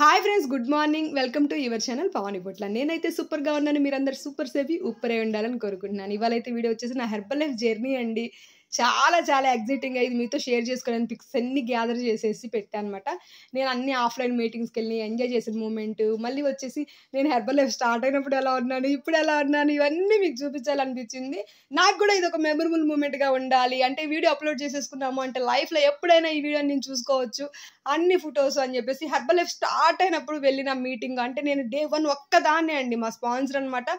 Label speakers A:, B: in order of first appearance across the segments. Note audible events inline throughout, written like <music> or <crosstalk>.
A: hi friends good morning welcome to your channel Pavan ఇప్పట్ల నేనైతే సూపర్గా ఉన్నాను మీరందరూ సూపర్ సేపి ఉప్పరే ఉండాలని కోరుకుంటున్నాను ఇవాళ అయితే వీడియో వచ్చేసి నా హెర్బల్ లైఫ్ జర్నీ అండి చాలా చాలా ఎగ్జైటింగ్ అయ్యింది మీతో షేర్ చేసుకోవడానికి పిక్స్ అన్ని గ్యాదర్ చేసేసి పెట్టాను అనమాట నేను అన్ని ఆఫ్లైన్ మీటింగ్స్కి వెళ్ళి ఎంజాయ్ చేసిన మూమెంట్ మళ్ళీ వచ్చేసి నేను హెర్బల్ లైఫ్ స్టార్ట్ అయినప్పుడు ఎలా ఉన్నాను ఇప్పుడు ఎలా ఉన్నాను ఇవన్నీ మీకు చూపించాలనిపించింది నాకు కూడా ఇది ఒక మెమరబుల్ మూమెంట్గా ఉండాలి అంటే వీడియో అప్లోడ్ చేసేసుకున్నాము అంటే లైఫ్లో ఎప్పుడైనా ఈ వీడియోని నేను చూసుకోవచ్చు అన్ని ఫొటోస్ అని చెప్పేసి హెర్బల్ లైఫ్ స్టార్ట్ అయినప్పుడు వెళ్ళిన మీటింగ్ అంటే నేను డే వన్ ఒక్కదాన్నే అండి మా స్పాన్సర్ అనమాట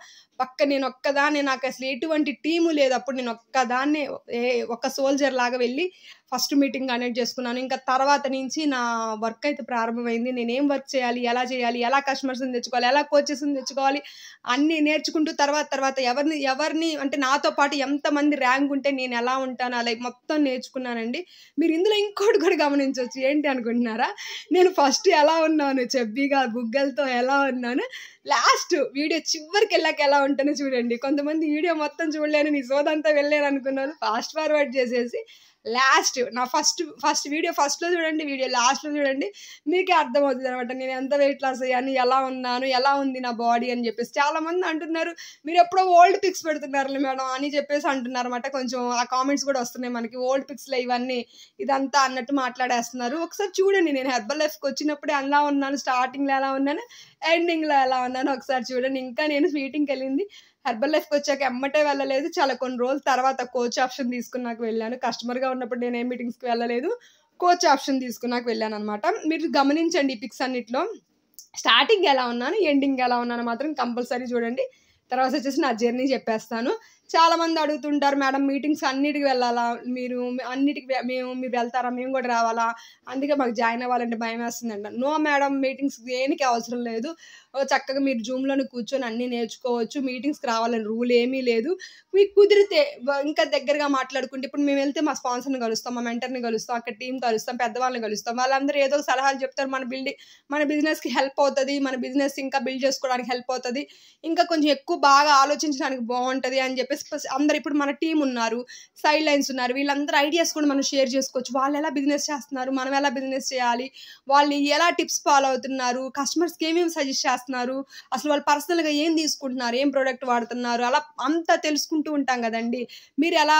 A: పక్క నేను ఒక్కదానే నాకు అసలు ఎటువంటి టీము లేదు అప్పుడు నేను ఒక్కదాన్నే ఏ ఒక సోల్జర్ లాగా వెళ్ళి ఫస్ట్ మీటింగ్ కండక్ట్ చేసుకున్నాను ఇంకా తర్వాత నుంచి నా వర్క్ అయితే ప్రారంభమైంది నేను ఏం వర్క్ చేయాలి ఎలా చేయాలి ఎలా కస్టమర్స్ని తెచ్చుకోవాలి ఎలా కోచెస్ని తెచ్చుకోవాలి అన్నీ నేర్చుకుంటూ తర్వాత తర్వాత ఎవరిని ఎవరిని అంటే నాతో పాటు ఎంతమంది ర్యాంక్ ఉంటే నేను ఎలా ఉంటాను అలా మొత్తం నేర్చుకున్నానండి మీరు ఇందులో ఇంకోటి కూడా గమనించవచ్చు ఏంటి అనుకుంటున్నారా నేను ఫస్ట్ ఎలా ఉన్నాను చెబ్బీగా బుగ్గలతో ఎలా ఉన్నాను లాస్ట్ వీడియో చివరికి వెళ్ళాక ఎలా ఉంటానో చూడండి కొంతమంది వీడియో మొత్తం చూడలేను నీ సోదంతా వెళ్ళాను అనుకున్నాను ఫాస్ట్ ఫార్ ఫార్వర్డ్ చేసేసి లాస్ట్ నా ఫస్ట్ ఫస్ట్ వీడియో ఫస్ట్లో చూడండి వీడియో లాస్ట్లో చూడండి మీకే అర్థమవుతుంది అనమాట నేను ఎంత వెయిట్ లాస్ అయ్యాను ఎలా ఉన్నాను ఎలా ఉంది నా బాడీ అని చెప్పేసి చాలామంది అంటున్నారు మీరు ఎప్పుడో ఓల్డ్ పిక్స్ పెడుతున్నారు మేడం అని చెప్పేసి అంటున్నారు అనమాట కొంచెం ఆ కామెంట్స్ కూడా వస్తున్నాయి మనకి ఓల్డ్ పిక్స్లో ఇవన్నీ ఇదంతా అన్నట్టు మాట్లాడేస్తున్నారు ఒకసారి చూడండి నేను హెర్బల్ లైఫ్కి వచ్చినప్పుడే ఎలా ఉన్నాను స్టార్టింగ్లో ఎలా ఉన్నాను ఎండింగ్ లో ఎలా ఉన్నాను ఒకసారి చూడండి ఇంకా నేను స్వీటింగ్కి వెళ్ళింది హెర్బల్ లైఫ్కి వచ్చాక ఎమ్మటే వెళ్ళలేదు చాలా కొన్ని రోజుల తర్వాత కోచ్ ఆప్షన్ తీసుకున్నాక వెళ్ళాను కస్టమర్గా ఉన్నప్పుడు నేను ఏ మీటింగ్స్కి వెళ్ళలేదు కోచ్ ఆప్షన్ తీసుకున్నాక వెళ్ళాను అనమాట మీరు గమనించండి ఈ పిక్స్ అన్నిట్లో స్టార్టింగ్ ఎలా ఉన్నాను ఎండింగ్ ఎలా ఉన్నాను మాత్రం కంపల్సరీ చూడండి తర్వాత వచ్చేసి నా జర్నీ చెప్పేస్తాను చాలా మంది అడుగుతుంటారు మేడం మీటింగ్స్ అన్నిటికి వెళ్ళాలా మీరు అన్నిటికి మేము మీరు వెళ్తారా మేము కూడా రావాలా అందుకే మాకు జాయిన్ అవ్వాలంటే భయం వేస్తుందంట నో మేడం మీటింగ్స్ దేనికి అవసరం లేదు చక్కగా మీరు జూమ్లోనే కూర్చొని అన్నీ నేర్చుకోవచ్చు మీటింగ్స్కి రావాలని రూల్ ఏమీ లేదు మీకు కుదిరితే ఇంకా దగ్గరగా మాట్లాడుకుంటే ఇప్పుడు మేము వెళ్తే మా స్పాన్సర్ని కలుస్తాం మా మెంటర్ని కలుస్తాం అక్కడ టీం కలుస్తాం పెద్దవాళ్ళని కలుస్తాం వాళ్ళందరూ ఏదో సలహాలు చెప్తారు మన బిల్డింగ్ మన బిజినెస్కి హెల్ప్ అవుతుంది మన బిజినెస్ ఇంకా బిల్డ్ చేసుకోవడానికి హెల్ప్ అవుతుంది ఇంకా కొంచెం ఎక్కువ బాగా ఆలోచించడానికి బాగుంటుంది అని చెప్పేసి పర్స్ అందరు ఇప్పుడు మన టీం ఉన్నారు సైడ్ లైన్స్ ఉన్నారు వీళ్ళందరూ ఐడియాస్ కూడా మనం షేర్ చేసుకోవచ్చు వాళ్ళు ఎలా బిజినెస్ చేస్తున్నారు మనం ఎలా బిజినెస్ చేయాలి వాళ్ళు ఎలా టిప్స్ ఫాలో అవుతున్నారు కస్టమర్స్కి ఏమేమి సజెస్ట్ చేస్తున్నారు అసలు వాళ్ళు పర్సనల్గా ఏం తీసుకుంటున్నారు ఏం ప్రోడక్ట్ వాడుతున్నారు అలా అంతా తెలుసుకుంటూ ఉంటాం కదండి మీరు ఎలా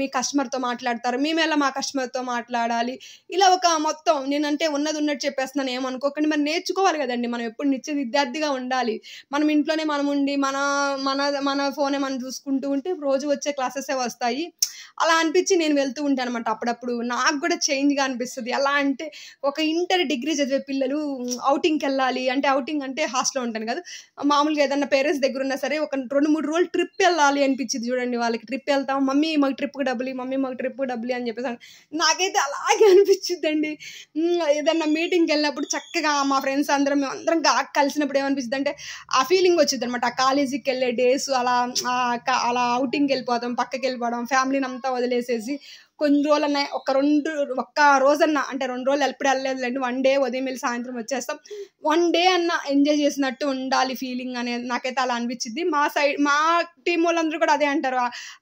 A: మీ కస్టమర్తో మాట్లాడతారు మేము ఎలా మా కస్టమర్తో మాట్లాడాలి ఇలా ఒక మొత్తం నేనంటే ఉన్నది ఉన్నట్టు చెప్పేస్తున్నాను ఏమనుకోకండి మరి నేర్చుకోవాలి కదండి మనం ఎప్పుడు నిత్య విద్యార్థిగా ఉండాలి మనం ఇంట్లోనే మనం ఉండి మన మన మన ఫోనే మనం చూసుకుంటూ వెళ్తూ ఉంటే రోజు వచ్చే క్లాసెసే వస్తాయి అలా అనిపించి నేను వెళ్తూ ఉంటాను అనమాట అప్పుడప్పుడు నాకు కూడా చేంజ్గా అనిపిస్తుంది ఎలా అంటే ఒక ఇంటర్ డిగ్రీ చదివే పిల్లలు అవుటింగ్కి వెళ్ళాలి అంటే అవుటింగ్ అంటే హాస్టల్లో ఉంటాను కదా మామూలుగా ఏదన్నా పేరెంట్స్ దగ్గర ఉన్నా సరే ఒక రెండు మూడు రోజులు ట్రిప్ వెళ్ళాలి అనిపించింది చూడండి వాళ్ళకి ట్రిప్ వెళ్తాం మమ్మీ మాకు ట్రిప్కి డబ్బులు మమ్మీ మాకు ట్రిప్కి డబ్బులు అని చెప్పేసి నాకైతే అలాగే అనిపించిందండి ఏదన్నా మీటింగ్కి వెళ్ళినప్పుడు చక్కగా మా ఫ్రెండ్స్ అందరం మేము అందరం కలిసినప్పుడు ఏమనిపిస్తుంది అంటే ఆ ఫీలింగ్ వచ్చింది అనమాట ఆ కాలేజీకి వెళ్ళే డేస్ అలా ఆ అలా అవుటింగ్కి వెళ్ళిపోతాం పక్కకి వెళ్ళిపోవడం ఫ్యామిలీని అంతా వదిలేసేసి కొన్ని రోజులన్నా ఒక రెండు ఒక్క రోజన్నా అంటే రెండు రోజులు ఎప్పుడు లేండి వన్ డే ఉదయం వెళ్ళి సాయంత్రం వచ్చేస్తాం వన్ డే అన్న ఎంజాయ్ చేసినట్టు ఉండాలి ఫీలింగ్ అనేది నాకైతే అలా అనిపించింది మా సైడ్ మా టీం వాళ్ళందరూ కూడా అదే అంటారు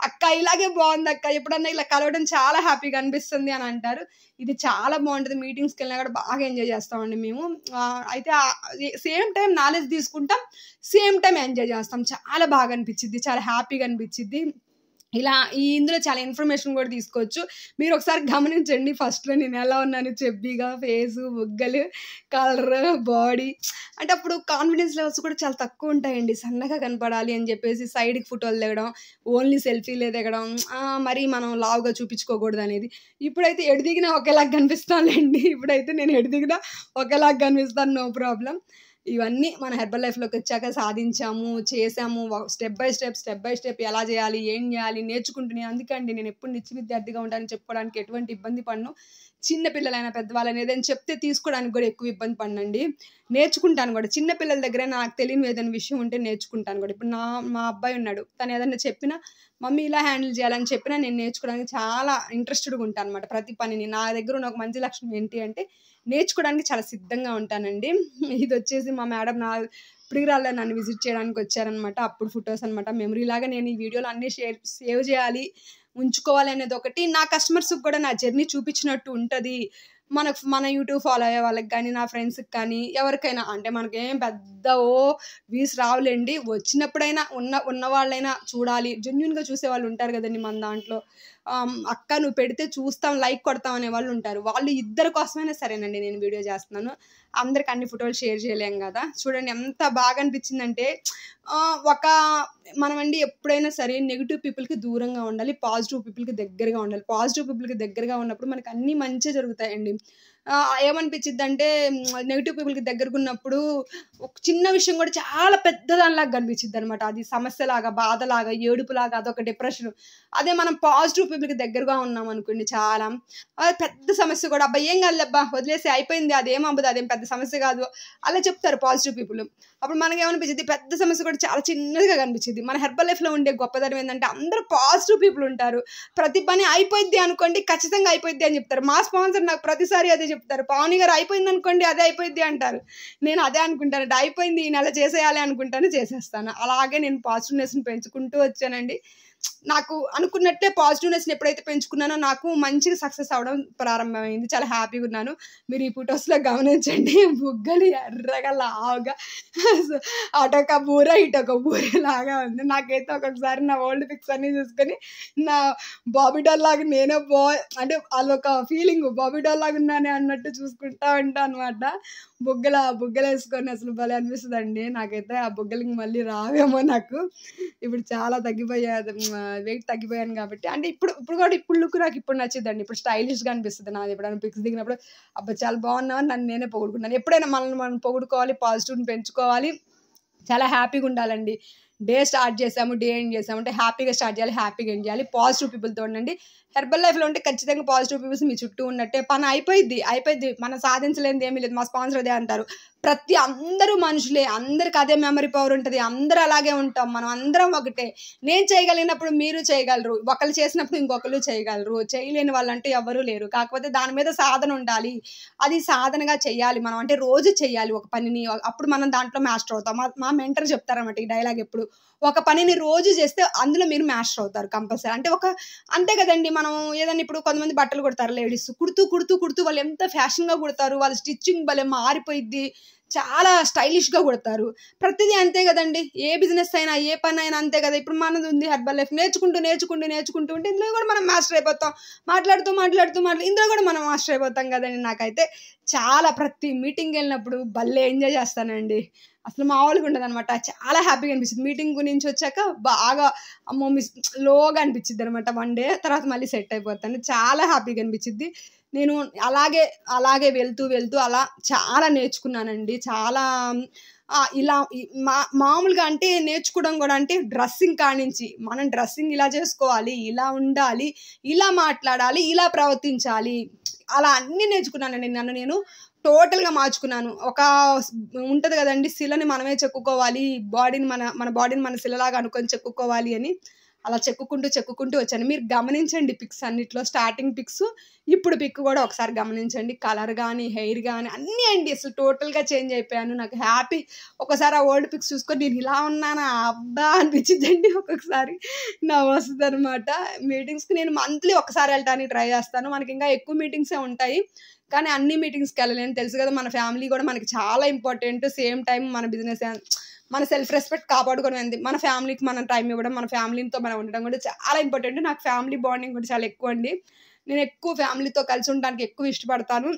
A: అక్క ఇలాగే బాగుంది అక్క ఎప్పుడన్నా ఇలా కలవడం చాలా హ్యాపీగా అనిపిస్తుంది అని అంటారు ఇది చాలా బాగుంటుంది మీటింగ్స్కి వెళ్ళినా కూడా బాగా ఎంజాయ్ చేస్తామండి మేము అయితే సేమ్ టైం నాలెడ్జ్ తీసుకుంటాం సేమ్ టైం ఎంజాయ్ చేస్తాం చాలా బాగా అనిపించింది చాలా హ్యాపీగా అనిపించింది ఇలా ఈ ఇందులో చాలా ఇన్ఫర్మేషన్ కూడా తీసుకోవచ్చు మీరు ఒకసారి గమనించండి ఫస్ట్లో నేను ఎలా ఉన్నాను చెబిగా ఫేసు బుగ్గలు కలర్ బాడీ అంటే అప్పుడు కాన్ఫిడెన్స్ లెవెల్స్ కూడా చాలా తక్కువ ఉంటాయండి సన్నగా కనపడాలి అని చెప్పేసి సైడ్కి ఫోటోలు దిగడం ఓన్లీ సెల్ఫీలే దిగడం మరి మనం లావుగా చూపించుకోకూడదు అనేది ఇప్పుడైతే ఎడు దిగినా ఒకేలాగా కనిపిస్తానులేండి ఇప్పుడైతే నేను ఎడు దిగినా ఒకేలాగా కనిపిస్తాను నో ప్రాబ్లం ఇవన్నీ మన హెర్బల్ లైఫ్లోకి వచ్చాక సాధించాము చేసాము step by step step by step ఎలా చేయాలి ఏం చేయాలి నేర్చుకుంటున్నాయి అందుకండి నేను ఎప్పుడు నిత్య విద్యార్థిగా ఉంటానని చెప్పుకోవడానికి ఎటువంటి ఇబ్బంది పడను పిల్లలైనా పెద్దవాళ్ళని ఏదైనా చెప్తే తీసుకోవడానికి కూడా ఎక్కువ ఇబ్బంది పడండి నేర్చుకుంటాను కూడా చిన్నపిల్లల దగ్గర నాకు తెలియని ఏదైనా విషయం ఉంటే నేర్చుకుంటాను కూడా ఇప్పుడు నా మా అబ్బాయి ఉన్నాడు తను ఏదైనా చెప్పినా మమ్మీ ఇలా హ్యాండిల్ చేయాలని చెప్పినా నేను నేర్చుకోవడానికి చాలా ఇంట్రెస్టెడ్గా ఉంటాను అనమాట ప్రతి పనిని నా దగ్గర ఉన్న ఒక మంచి లక్షణం ఏంటి అంటే నేర్చుకోవడానికి చాలా సిద్ధంగా ఉంటానండి ఇది వచ్చేసి మా మేడం నా ప్రియురాల్లో నన్ను విజిట్ చేయడానికి వచ్చారనమాట అప్పుడు ఫొటోస్ అనమాట మెమరీ లాగా నేను ఈ వీడియోలు అన్నీ షేర్ సేవ్ చేయాలి ఉంచుకోవాలనేది ఒకటి నా కస్టమర్స్కి కూడా నా జర్నీ చూపించినట్టు ఉంటుంది మనకు మన యూట్యూబ్ ఫాలో అయ్యే వాళ్ళకి కానీ నా ఫ్రెండ్స్కి కానీ ఎవరికైనా అంటే మనకేం పెద్ద ఓ వీస్ రావులేండి వచ్చినప్పుడైనా ఉన్న ఉన్నవాళ్ళైనా చూడాలి జెన్యున్గా చూసే వాళ్ళు ఉంటారు కదండి మన దాంట్లో అక్క నువ్వు పెడితే చూస్తాం లైక్ కొడతాం అనే వాళ్ళు ఉంటారు వాళ్ళు ఇద్దరు కోసమైనా సరేనండి నేను వీడియో చేస్తున్నాను అందరికి అన్ని ఫోటోలు షేర్ చేయలేం కదా చూడండి ఎంత బాగా అనిపించిందంటే ఒక మనమండి ఎప్పుడైనా సరే నెగిటివ్ పీపుల్కి దూరంగా ఉండాలి పాజిటివ్ పీపుల్కి దగ్గరగా ఉండాలి పాజిటివ్ పీపుల్కి దగ్గరగా ఉన్నప్పుడు మనకు అన్నీ మంచి జరుగుతాయండి ఏమనిపించింది అంటే నెగిటివ్ పీపుల్కి దగ్గరకు ఉన్నప్పుడు ఒక చిన్న విషయం కూడా చాలా పెద్దదానిలాగా కనిపించింది అనమాట అది సమస్యలాగా బాధలాగా ఏడుపులాగా అదొక డిప్రెషన్ అదే మనం పాజిటివ్ పీపుల్కి దగ్గరగా ఉన్నాం అనుకోండి చాలా పెద్ద సమస్య కూడా అబ్బా ఏం అబ్బా వదిలేసి అయిపోయింది అదేం అవ్వదు అదేం పెద్ద సమస్య కాదు అలా చెప్తారు పాజిటివ్ పీపుల్ అప్పుడు మనకేమనిపించింది పెద్ద సమస్య కూడా చాలా చిన్నదిగా కనిపించింది మన హెర్బల్ లైఫ్లో ఉండే గొప్పదనం ఏంటంటే అందరూ పాజిటివ్ పీపుల్ ఉంటారు ప్రతి పని అయిపోయింది అనుకోండి ఖచ్చితంగా అయిపోయింది అని చెప్తారు మా స్పాన్సర్ నాకు ప్రతిసారి అదే చెప్తారు పావని గారు అయిపోయింది అనుకోండి అదే అయిపోయింది అంటారు నేను అదే అనుకుంటాను అయిపోయింది ఈ నెల చేసేయాలి అనుకుంటాను చేసేస్తాను అలాగే నేను పాజిటివ్నెస్ని పెంచుకుంటూ వచ్చానండి నాకు అనుకున్నట్టే పాజిటివ్నెస్ని ఎప్పుడైతే పెంచుకున్నానో నాకు మంచిగా సక్సెస్ అవడం ప్రారంభమైంది చాలా హ్యాపీగా ఉన్నాను మీరు ఈ ఫొటోస్లో గమనించండి <laughs> బుగ్గలు ఎర్రగా లావుగా అటొక బూర ఇటొక బూర లాగా ఉంది నాకైతే ఒక్కొక్కసారి నా ఓల్డ్ పిక్స్ అన్ని చూసుకొని నా బాబీడాల్ లాగా నేనే బా అంటే అదొక ఫీలింగ్ బాబీడాల్ లాగా ఉన్నానే అన్నట్టు చూసుకుంటా ఉంటా అనమాట బుగ్గల బుగ్గలు వేసుకొని అసలు భలే అనిపిస్తుంది అండి నాకైతే ఆ బుగ్గలకి మళ్ళీ రావేమో నాకు ఇప్పుడు చాలా తగ్గిపోయా వెయిట్ తగ్గిపోయాను కాబట్టి అంటే ఇప్పుడు ఇప్పుడు కూడా ఇప్పుడు లుక్ నాకు ఇప్పుడు నచ్చిందండి ఇప్పుడు స్టైలిష్గా అనిపిస్తుంది నాది ఎప్పుడైనా పిక్స్ దిగినప్పుడు అబ్బా చాలా బాగున్నావు నన్ను నేనే పొగుడుకున్నాను ఎప్పుడైనా మనల్ని మనం పొగుడుకోవాలి పాజిటివ్ని పెంచుకోవాలి చాలా హ్యాపీగా ఉండాలండి డే స్టార్ట్ చేసాము డే ఎండ్ చేసాము అంటే హ్యాపీగా స్టార్ట్ చేయాలి హ్యాపీగా ఎండ్ చేయాలి పాజిటివ్ పీపుల్తో ఉండండి హెర్బల్ లైఫ్లో ఉంటే ఖచ్చితంగా పాజిటివ్ పీపుల్స్ మీ చుట్టూ ఉన్నట్టే పని అయిపోయింది అయిపోయింది మనం సాధించలేనిది ఏమీ లేదు మా స్పాన్సర్ అదే అంటారు ప్రతి అందరూ మనుషులే అందరికి అదే మెమరీ పవర్ ఉంటుంది అందరూ అలాగే ఉంటాం మనం అందరం ఒకటే నేను చేయగలిగినప్పుడు మీరు చేయగలరు ఒకళ్ళు చేసినప్పుడు ఇంకొకరు చేయగలరు చేయలేని వాళ్ళంటే ఎవరూ లేరు కాకపోతే దాని మీద సాధన ఉండాలి అది సాధనగా చేయాలి మనం అంటే రోజు చేయాలి ఒక పనిని అప్పుడు మనం దాంట్లో మాస్టర్ అవుతాం మా మెంటర్ చెప్తారన్నమాట ఈ డైలాగ్ ఎప్పుడు ఇప్పుడు ఒక పనిని రోజు చేస్తే అందులో మీరు మాస్టర్ అవుతారు కంపల్సరీ అంటే ఒక అంతే కదండి మనం ఏదైనా ఇప్పుడు కొంతమంది బట్టలు కుడతారు లేడీస్ కుడుతూ కుడుతూ కుడుతూ వాళ్ళు ఎంత ఫ్యాషన్గా కుడతారు వాళ్ళ స్టిచ్చింగ్ భలే మారిపోయిద్ది చాలా స్టైలిష్గా కొడతారు ప్రతిదీ అంతే కదండి ఏ బిజినెస్ అయినా ఏ పని అయినా అంతే కదా ఇప్పుడు మనది ఉంది హెర్బల్ లైఫ్ నేర్చుకుంటూ నేర్చుకుంటూ నేర్చుకుంటూ ఉంటే ఇందులో కూడా మనం మాస్టర్ అయిపోతాం మాట్లాడుతూ మాట్లాడుతూ మాట్లాడు ఇందులో కూడా మనం మాస్టర్ అయిపోతాం కదండి నాకైతే చాలా ప్రతి మీటింగ్ వెళ్ళినప్పుడు భలే ఎంజాయ్ చేస్తానండి అసలు మామూలుగా ఉండదు అనమాట చాలా హ్యాపీగా అనిపిస్తుంది మీటింగ్ గురించి వచ్చాక బాగా అమ్మో మిస్ లోగా అనిపించింది అనమాట వన్ డే తర్వాత మళ్ళీ సెట్ అయిపోతాను చాలా హ్యాపీగా అనిపించింది నేను అలాగే అలాగే వెళ్తూ వెళ్తూ అలా చాలా నేర్చుకున్నానండి చాలా ఇలా మా మామూలుగా అంటే నేర్చుకోవడం కూడా అంటే డ్రెస్సింగ్ కానించి మనం డ్రెస్సింగ్ ఇలా చేసుకోవాలి ఇలా ఉండాలి ఇలా మాట్లాడాలి ఇలా ప్రవర్తించాలి అలా అన్నీ నేర్చుకున్నానండి నన్ను నేను టోటల్గా మార్చుకున్నాను ఒక ఉంటుంది కదండి శిలని మనమే చెక్కుకోవాలి బాడీని మన మన బాడీని మన శిలలాగా అనుకొని చెక్కుకోవాలి అని అలా చెక్కుకుంటూ చెక్కుకుంటూ వచ్చాను మీరు గమనించండి పిక్స్ అన్నిట్లో స్టార్టింగ్ పిక్స్ ఇప్పుడు పిక్ కూడా ఒకసారి గమనించండి కలర్ కానీ హెయిర్ కానీ అన్నీ అండి అసలు టోటల్గా చేంజ్ అయిపోయాను నాకు హ్యాపీ ఒకసారి ఆ ఓల్డ్ పిక్స్ చూసుకొని నేను ఇలా ఉన్నానా అబ్బా అనిపించిందండి ఒక్కొక్కసారి నా వస్తుంది అనమాట మీటింగ్స్కి నేను మంత్లీ ఒకసారి వెళ్ళటానికి ట్రై చేస్తాను మనకి ఇంకా ఎక్కువ మీటింగ్సే ఉంటాయి కానీ అన్ని మీటింగ్స్కి వెళ్ళలేను తెలుసు కదా మన ఫ్యామిలీ కూడా మనకి చాలా ఇంపార్టెంట్ సేమ్ టైం మన బిజినెస్ మన సెల్ఫ్ రెస్పెక్ట్ కాపాడుకోవడం అనేది మన ఫ్యామిలీకి మనం టైం ఇవ్వడం మన ఫ్యామిలీతో మనం ఉండడం కూడా చాలా ఇంపార్టెంట్ నాకు ఫ్యామిలీ బాండింగ్ కూడా చాలా ఎక్కువ అండి నేను ఎక్కువ ఫ్యామిలీతో కలిసి ఉండడానికి ఎక్కువ ఇష్టపడతాను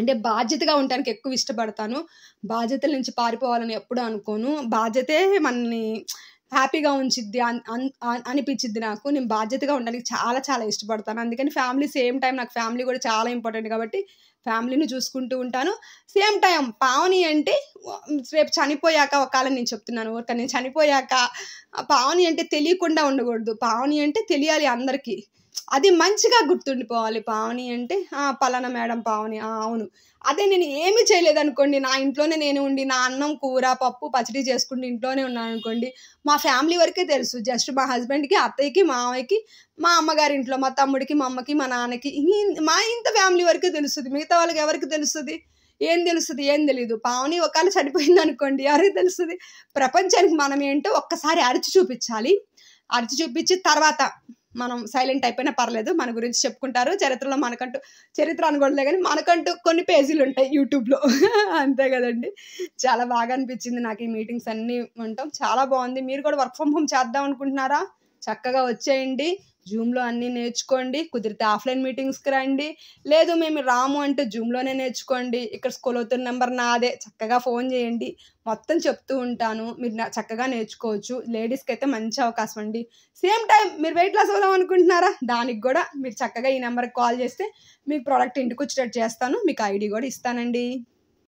A: అంటే బాధ్యతగా ఉండడానికి ఎక్కువ ఇష్టపడతాను బాధ్యతల నుంచి పారిపోవాలని ఎప్పుడు అనుకోను బాధ్యతే మనని హ్యాపీగా ఉంచిద్ది అనిపించిద్ది నాకు నేను బాధ్యతగా ఉండడానికి చాలా చాలా ఇష్టపడతాను అందుకని ఫ్యామిలీ సేమ్ టైం నాకు ఫ్యామిలీ కూడా చాలా ఇంపార్టెంట్ కాబట్టి ఫ్యామిలీని చూసుకుంటూ ఉంటాను సేమ్ టైం పావని అంటే రేపు చనిపోయాక ఒకవేళ నేను చెప్తున్నాను ఒకరిని నేను చనిపోయాక పావని అంటే తెలియకుండా ఉండకూడదు పావని అంటే తెలియాలి అందరికీ అది మంచిగా గుర్తుండిపోవాలి పావని అంటే పలానా మేడం పావని అవును అదే నేను ఏమి చేయలేదనుకోండి నా ఇంట్లోనే నేను ఉండి నా అన్నం కూర పప్పు పచ్చడి చేసుకుంటూ ఇంట్లోనే ఉన్నాను అనుకోండి మా ఫ్యామిలీ వరకే తెలుసు జస్ట్ మా హస్బెండ్కి అత్తయ్యకి మామయ్యకి మా అమ్మగారి ఇంట్లో మా తమ్ముడికి మా అమ్మకి మా నాన్నకి మా ఇంత ఫ్యామిలీ వరకే తెలుస్తుంది మిగతా వాళ్ళకి ఎవరికి తెలుస్తుంది ఏం తెలుస్తుంది ఏం తెలియదు పావని ఒకవేళ చనిపోయింది అనుకోండి ఎవరికి తెలుస్తుంది ప్రపంచానికి మనం ఏంటో ఒక్కసారి అరిచి చూపించాలి అరిచి చూపించి తర్వాత మనం సైలెంట్ అయిపోయినా పర్లేదు మన గురించి చెప్పుకుంటారు చరిత్రలో మనకంటూ చరిత్ర అనుకోవట్లే కానీ మనకంటూ కొన్ని పేజీలు ఉంటాయి యూట్యూబ్లో <laughs> అంతే కదండి చాలా బాగా అనిపించింది నాకు ఈ మీటింగ్స్ అన్నీ ఉంటాం చాలా బాగుంది మీరు కూడా వర్క్ ఫ్రమ్ హోమ్ చేద్దాం అనుకుంటున్నారా చక్కగా వచ్చేయండి జూమ్లో అన్నీ నేర్చుకోండి కుదిరితే ఆఫ్లైన్ మీటింగ్స్కి రండి లేదు మేము రాము అంటే జూమ్లోనే నేర్చుకోండి ఇక్కడ స్కూల్ అవుతున్న నెంబర్ నాదే చక్కగా ఫోన్ చేయండి మొత్తం చెప్తూ ఉంటాను మీరు చక్కగా నేర్చుకోవచ్చు లేడీస్కి అయితే మంచి అవకాశం అండి సేమ్ టైం మీరు వెయిట్ లాస్ అవుదాం అనుకుంటున్నారా దానికి కూడా మీరు చక్కగా ఈ నెంబర్కి కాల్ చేస్తే మీకు ప్రోడక్ట్ ఇంటికి వచ్చేటట్టు చేస్తాను మీకు ఐడి కూడా ఇస్తానండి